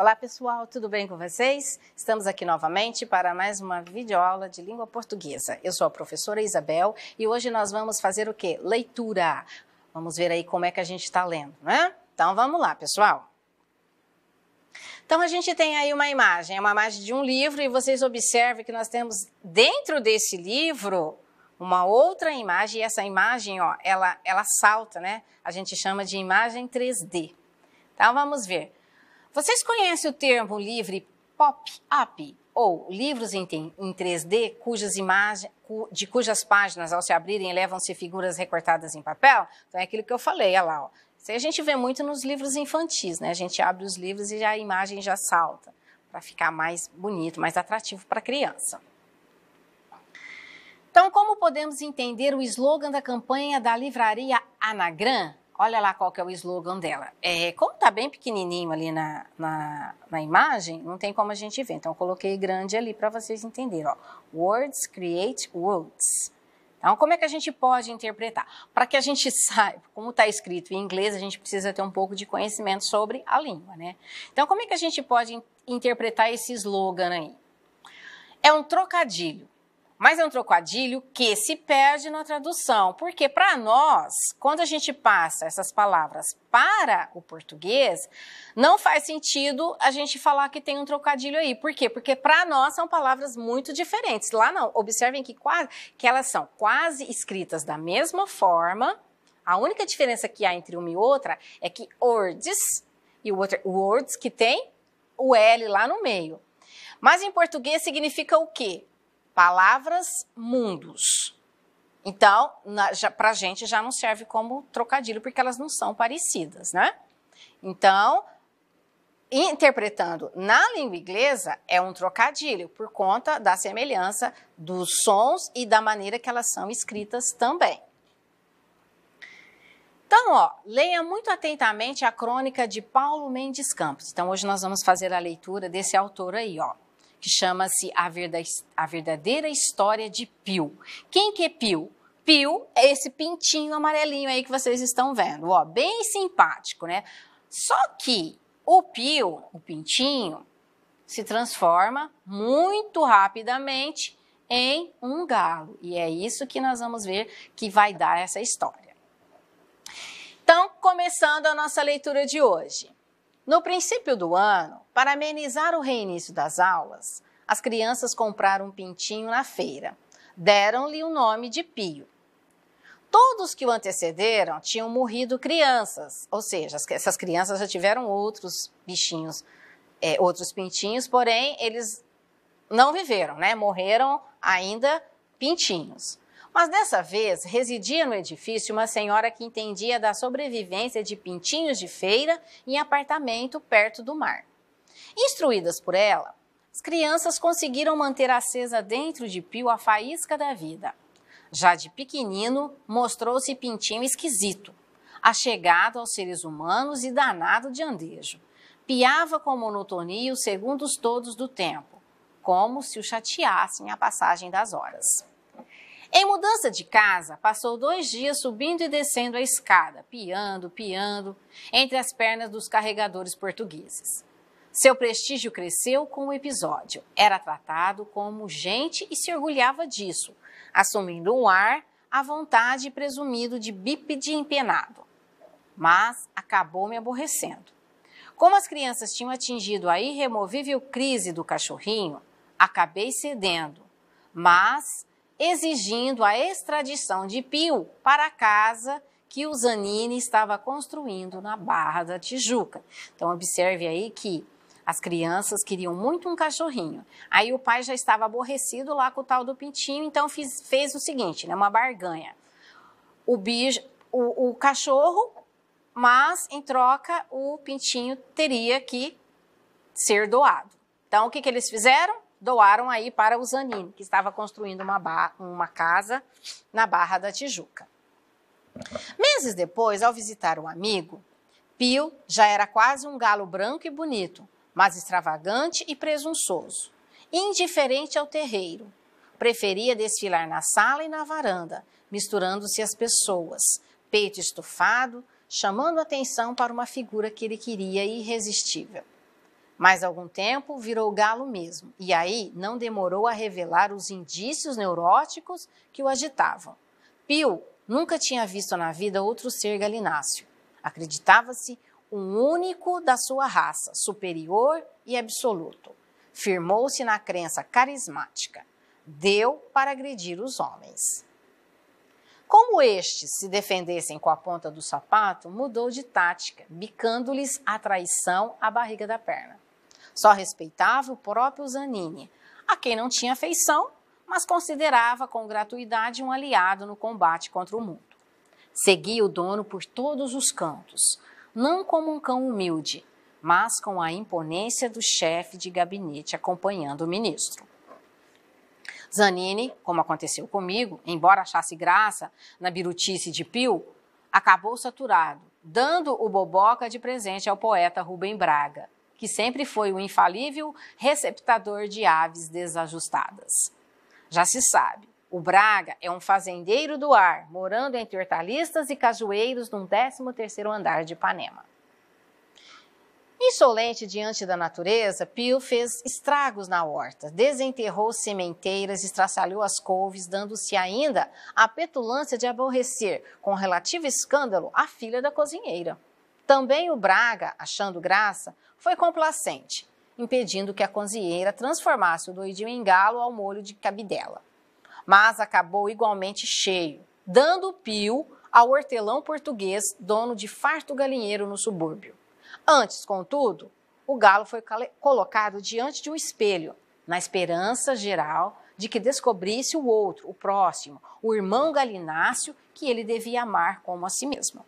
Olá pessoal, tudo bem com vocês? Estamos aqui novamente para mais uma videoaula de língua portuguesa. Eu sou a professora Isabel e hoje nós vamos fazer o que? Leitura. Vamos ver aí como é que a gente está lendo, né? Então vamos lá, pessoal. Então a gente tem aí uma imagem, é uma imagem de um livro e vocês observem que nós temos dentro desse livro uma outra imagem e essa imagem, ó, ela, ela salta, né? A gente chama de imagem 3D. Então vamos ver. Vocês conhecem o termo livre pop-up ou livros em, 3D cujas imagens, de cujas páginas ao se abrirem elevam-se figuras recortadas em papel? Então é aquilo que eu falei, olha lá. Ó. Isso a gente vê muito nos livros infantis, né? A gente abre os livros e já, a imagem já salta para ficar mais bonito, mais atrativo para a criança. Então, como podemos entender o slogan da campanha da livraria Anagram? Olha lá qual que é o slogan dela. É, como está bem pequenininho ali na, na, na, imagem, não tem como a gente ver. Então, eu coloquei grande ali para vocês entenderem. Ó. Words create worlds. Então, como é que a gente pode interpretar? Para que a gente saiba como está escrito em inglês, a gente precisa ter um pouco de conhecimento sobre a língua, né? Então, como é que a gente pode interpretar esse slogan aí? É um trocadilho mas é um trocadilho que se perde na tradução, porque para nós, quando a gente passa essas palavras para o português, não faz sentido a gente falar que tem um trocadilho aí. Por quê? Porque para nós são palavras muito diferentes. Lá não, observem que, quase, que elas são quase escritas da mesma forma. A única diferença que há entre uma e outra é que words e o outro words que tem o L lá no meio. Mas em português significa o quê? palavras mundos. Então, para a gente já não serve como trocadilho, porque elas não são parecidas, né? Então, interpretando na língua inglesa, é um trocadilho, por conta da semelhança dos sons e da maneira que elas são escritas também. Então, ó, leia muito atentamente a crônica de Paulo Mendes Campos. Então, hoje nós vamos fazer a leitura desse autor aí, ó que chama-se A Verdadeira História de Pio. Quem que é Pio? Pio é esse pintinho amarelinho aí que vocês estão vendo, ó, bem simpático, né? Só que o Pio, o pintinho, se transforma muito rapidamente em um galo. E é isso que nós vamos ver que vai dar essa história. Então, começando a nossa leitura de hoje. No princípio do ano, para amenizar o reinício das aulas, as crianças compraram um pintinho na feira. Deram-lhe o nome de Pio. Todos que o antecederam tinham morrido crianças, ou seja, essas crianças já tiveram outros bichinhos, é, outros pintinhos, porém eles não viveram, né? Morreram ainda pintinhos. Mas dessa vez residia no edifício uma senhora que entendia da sobrevivência de pintinhos de feira em apartamento perto do mar. Instruídas por ela, as crianças conseguiram manter acesa dentro de Pio a faísca da vida. Já de pequenino, mostrou-se pintinho esquisito, achegado aos seres humanos e danado de andejo. Piava com monotonia os segundos todos do tempo, como se o chateassem a passagem das horas. Em mudança de casa, passou dois dias subindo e descendo a escada, piando, piando, entre as pernas dos carregadores portugueses. Seu prestígio cresceu com o episódio. Era tratado como gente e se orgulhava disso, assumindo um ar à vontade presumido de bípede empenado. Mas acabou me aborrecendo. Como as crianças tinham atingido a irremovível crise do cachorrinho, acabei cedendo, mas exigindo a extradição de Pio para a casa que o Zanini estava construindo na Barra da Tijuca. Então, observe aí que as crianças queriam muito um cachorrinho. Aí o pai já estava aborrecido lá com o tal do pintinho, então fiz, fez o seguinte, né, uma barganha. O, bicho, o, o cachorro, mas em troca o pintinho teria que ser doado. Então, o que, que eles fizeram? doaram aí para o Zanin que estava construindo uma, uma casa na Barra da Tijuca. Meses depois, ao visitar um amigo, Pio já era quase um galo branco e bonito, mas extravagante e presunçoso. Indiferente ao terreiro, preferia desfilar na sala e na varanda, misturando-se às pessoas, peito estufado, chamando atenção para uma figura que ele queria irresistível. Mais algum tempo, virou galo mesmo, e aí não demorou a revelar os indícios neuróticos que o agitavam. Pio nunca tinha visto na vida outro ser galináceo. Acreditava-se um único da sua raça, superior e absoluto. Firmou-se na crença carismática. Deu para agredir os homens. Como estes se defendessem com a ponta do sapato, mudou de tática, bicando-lhes a traição à barriga da perna. Só respeitava o próprio Zanini, a quem não tinha afeição, mas considerava com gratuidade um aliado no combate contra o mundo. Seguia o dono por todos os cantos, não como um cão humilde, mas com a imponência do chefe de gabinete acompanhando o ministro. Zanini, como aconteceu comigo, embora achasse graça na birutice de Pio, acabou saturado, dando o boboca de presente ao poeta Rubem Braga que sempre foi o infalível receptador de aves desajustadas. Já se sabe, o Braga é um fazendeiro do ar, morando entre hortaliças e cajueiros num 13º andar de Ipanema. Insolente diante da natureza, Pio fez estragos na horta, desenterrou sementeiras, estraçalhou as couves, dando-se ainda a petulância de aborrecer, com relativo escândalo, a filha da cozinheira. Também o Braga, achando graça, foi complacente, impedindo que a cozinheira transformasse o doidinho em galo ao molho de cabidela. Mas acabou igualmente cheio, dando pio ao hortelão português, dono de farto galinheiro no subúrbio. Antes, contudo, o galo foi colocado diante de um espelho, na esperança geral de que descobrisse o outro, o próximo, o irmão galináceo que ele devia amar como a si mesmo.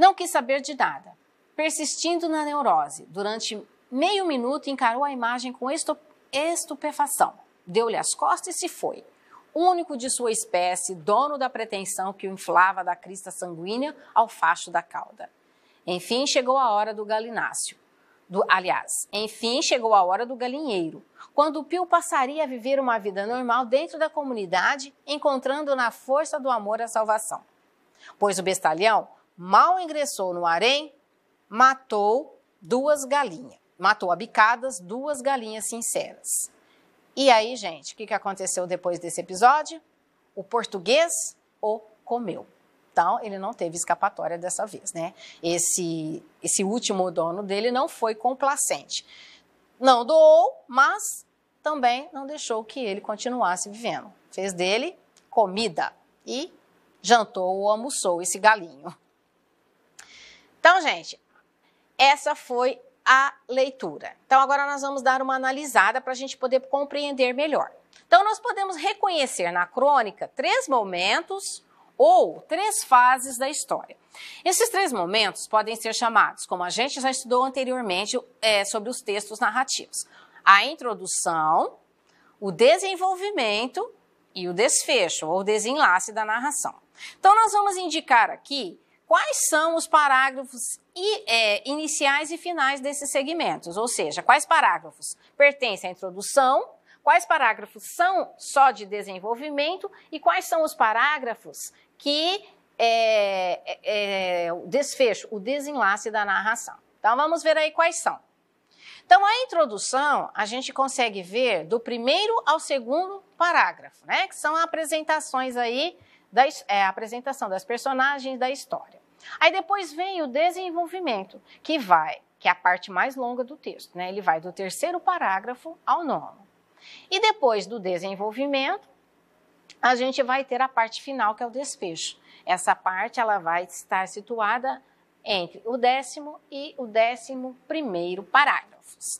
Não quis saber de nada. Persistindo na neurose, durante meio minuto encarou a imagem com estupefação. Deu-lhe as costas e se foi. Único de sua espécie, dono da pretensão que o inflava da crista sanguínea ao facho da cauda. Enfim, chegou a hora do galináceo. Do, aliás, enfim, chegou a hora do galinheiro, quando o Pio passaria a viver uma vida normal dentro da comunidade, encontrando na força do amor a salvação. Pois o bestalhão mal ingressou no harém, matou duas galinhas. Matou a bicadas duas galinhas sinceras. E aí, gente, o que aconteceu depois desse episódio? O português o comeu. Então, ele não teve escapatória dessa vez, né? Esse, esse último dono dele não foi complacente. Não doou, mas também não deixou que ele continuasse vivendo. Fez dele comida e jantou ou almoçou esse galinho. Então, gente, essa foi a leitura. Então, agora nós vamos dar uma analisada para a gente poder compreender melhor. Então, nós podemos reconhecer na crônica três momentos ou três fases da história. Esses três momentos podem ser chamados, como a gente já estudou anteriormente é, sobre os textos narrativos, a introdução, o desenvolvimento e o desfecho ou desenlace da narração. Então, nós vamos indicar aqui quais são os parágrafos é, iniciais e finais desses segmentos, ou seja, quais parágrafos pertencem à introdução, quais parágrafos são só de desenvolvimento e quais são os parágrafos que é, é, é, o desfecho, o desenlace da narração. Então vamos ver aí quais são. Então a introdução a gente consegue ver do primeiro ao segundo parágrafo, né? Que são apresentações aí da é, apresentação das personagens da história. Aí depois vem o desenvolvimento, que vai, que é a parte mais longa do texto, né? Ele vai do terceiro parágrafo ao nono. E depois do desenvolvimento, a gente vai ter a parte final, que é o desfecho. Essa parte ela vai estar situada entre o décimo e o décimo primeiro parágrafos.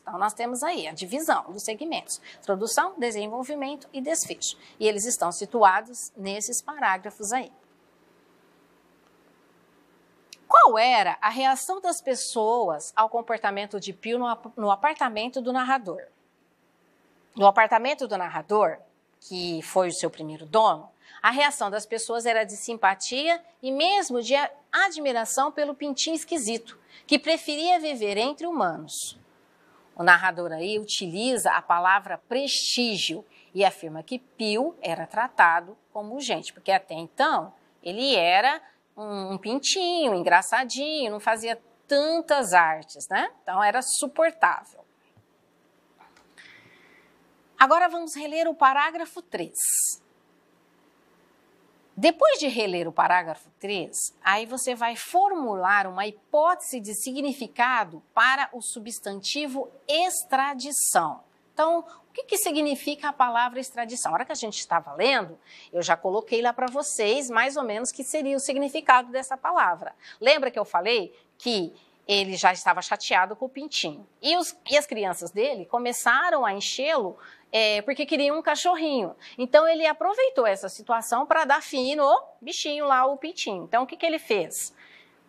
Então, nós temos aí a divisão dos segmentos: introdução, desenvolvimento e desfecho. E eles estão situados nesses parágrafos aí. Qual era a reação das pessoas ao comportamento de Pio no apartamento do narrador? No apartamento do narrador, que foi o seu primeiro dono, a reação das pessoas era de simpatia e mesmo de admiração pelo pintinho esquisito, que preferia viver entre humanos. O narrador aí utiliza a palavra prestígio e afirma que Pio era tratado como gente, porque até então ele era um, pintinho, engraçadinho, não fazia tantas artes, né? Então era suportável. Agora vamos reler o parágrafo 3. Depois de reler o parágrafo 3, aí você vai formular uma hipótese de significado para o substantivo extradição. Então, o que, que significa a palavra extradição? A hora que a gente estava lendo, eu já coloquei lá para vocês mais ou menos que seria o significado dessa palavra. Lembra que eu falei que ele já estava chateado com o pintinho. E, os, e as crianças dele começaram a enchê-lo é, porque queriam um cachorrinho. Então ele aproveitou essa situação para dar fim no bichinho lá, o pintinho. Então o que, que ele fez?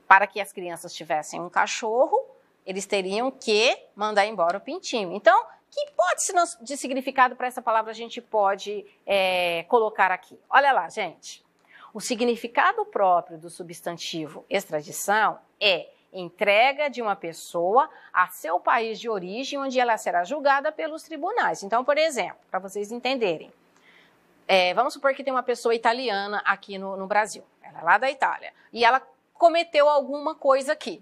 Para que as crianças tivessem um cachorro, eles teriam que mandar embora o pintinho. Então que hipótese de significado para essa palavra a gente pode é, colocar aqui? Olha lá, gente. O significado próprio do substantivo extradição é entrega de uma pessoa a seu país de origem, onde ela será julgada pelos tribunais. Então, por exemplo, para vocês entenderem, é, vamos supor que tem uma pessoa italiana aqui no, no, Brasil, ela é lá da Itália, e ela cometeu alguma coisa aqui,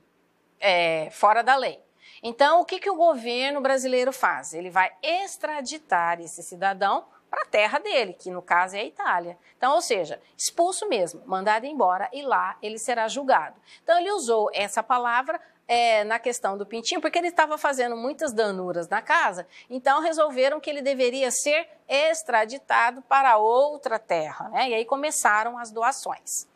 é, fora da lei. Então, o que, que o governo brasileiro faz? Ele vai extraditar esse cidadão para a terra dele, que no caso é a Itália. Então, ou seja, expulso mesmo, mandado embora e lá ele será julgado. Então, ele usou essa palavra é, na questão do pintinho, porque ele estava fazendo muitas danuras na casa, então resolveram que ele deveria ser extraditado para outra terra. Né? E aí começaram as doações.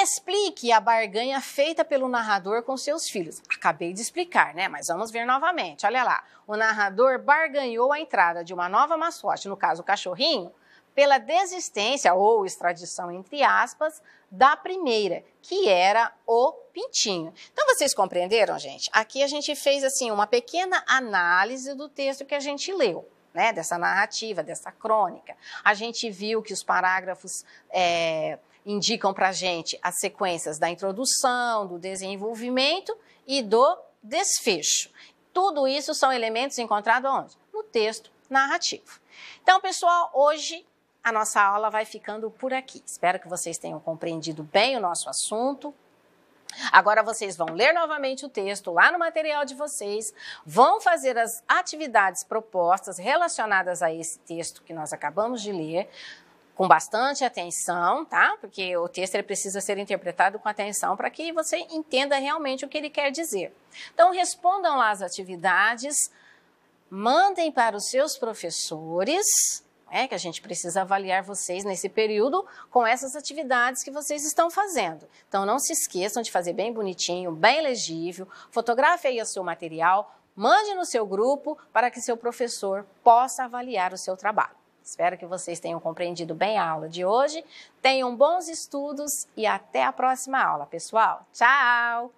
Explique a barganha feita pelo narrador com seus filhos. Acabei de explicar, né? Mas vamos ver novamente. Olha lá. O narrador barganhou a entrada de uma nova mascote, no caso o cachorrinho, pela desistência ou extradição, entre aspas, da primeira, que era o pintinho. Então vocês compreenderam, gente? Aqui a gente fez assim uma pequena análise do texto que a gente leu. Né, dessa narrativa, dessa crônica. A gente viu que os parágrafos é, indicam para a gente as sequências da introdução, do desenvolvimento e do desfecho. Tudo isso são elementos encontrados onde? No texto narrativo. Então, pessoal, hoje a nossa aula vai ficando por aqui. Espero que vocês tenham compreendido bem o nosso assunto. Agora vocês vão ler novamente o texto lá no material de vocês, vão fazer as atividades propostas relacionadas a esse texto que nós acabamos de ler, com bastante atenção, tá? Porque o texto ele precisa ser interpretado com atenção para que você entenda realmente o que ele quer dizer. Então, respondam lá as atividades, mandem para os seus professores, né, que a gente precisa avaliar vocês nesse período com essas atividades que vocês estão fazendo. Então, não se esqueçam de fazer bem bonitinho, bem legível, fotografe aí o seu material, mande no seu grupo para que seu professor possa avaliar o seu trabalho. Espero que vocês tenham compreendido bem a aula de hoje. Tenham bons estudos e até a próxima aula, pessoal. Tchau!